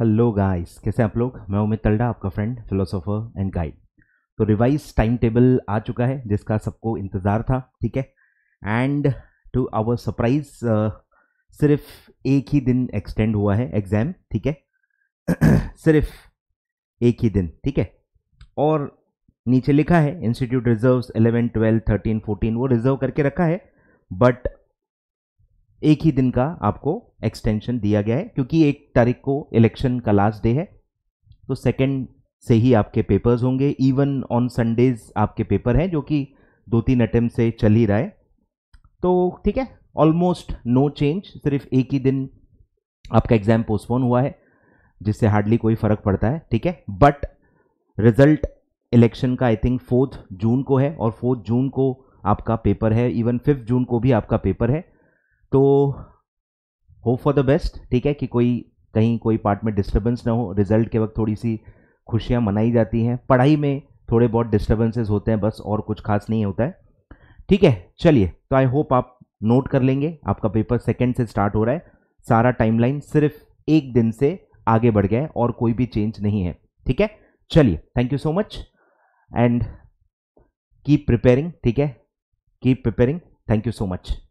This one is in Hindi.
हेलो गाइस कैसे आप लोग मैं उमित तल्डा आपका फ्रेंड फिलोसोफर एंड गाइड तो रिवाइज टाइम टेबल आ चुका है जिसका सबको इंतज़ार था ठीक है एंड टू आवर सरप्राइज सिर्फ एक ही दिन एक्सटेंड हुआ है एग्ज़ाम ठीक है सिर्फ एक ही दिन ठीक है और नीचे लिखा है इंस्टीट्यूट रिजर्व्स 11, 12, 13, 14 वो रिजर्व करके रखा है बट एक ही दिन का आपको एक्सटेंशन दिया गया है क्योंकि एक तारीख को इलेक्शन का लास्ट डे है तो सेकेंड से ही आपके पेपर्स होंगे इवन ऑन संडेज आपके पेपर हैं जो कि दो तीन अटैम्प से चल ही रहा है तो ठीक है ऑलमोस्ट नो चेंज सिर्फ एक ही दिन आपका एग्ज़ाम पोस्टपोन हुआ है जिससे हार्डली कोई फ़र्क पड़ता है ठीक है बट रिजल्ट इलेक्शन का आई थिंक फोर्थ जून को है और फोर्थ जून को आपका पेपर है इवन फिफ्थ जून को भी आपका पेपर है तो होप फॉर द बेस्ट ठीक है कि कोई कहीं कोई पार्ट में डिस्टर्बेंस ना हो रिजल्ट के वक्त थोड़ी सी खुशियाँ मनाई जाती हैं पढ़ाई में थोड़े बहुत डिस्टर्बेंसेस होते हैं बस और कुछ खास नहीं होता है ठीक है चलिए तो आई होप आप नोट कर लेंगे आपका पेपर सेकेंड से स्टार्ट हो रहा है सारा टाइमलाइन सिर्फ एक दिन से आगे बढ़ गया है और कोई भी चेंज नहीं है ठीक है चलिए thank you so much and keep preparing ठीक है keep preparing thank you so much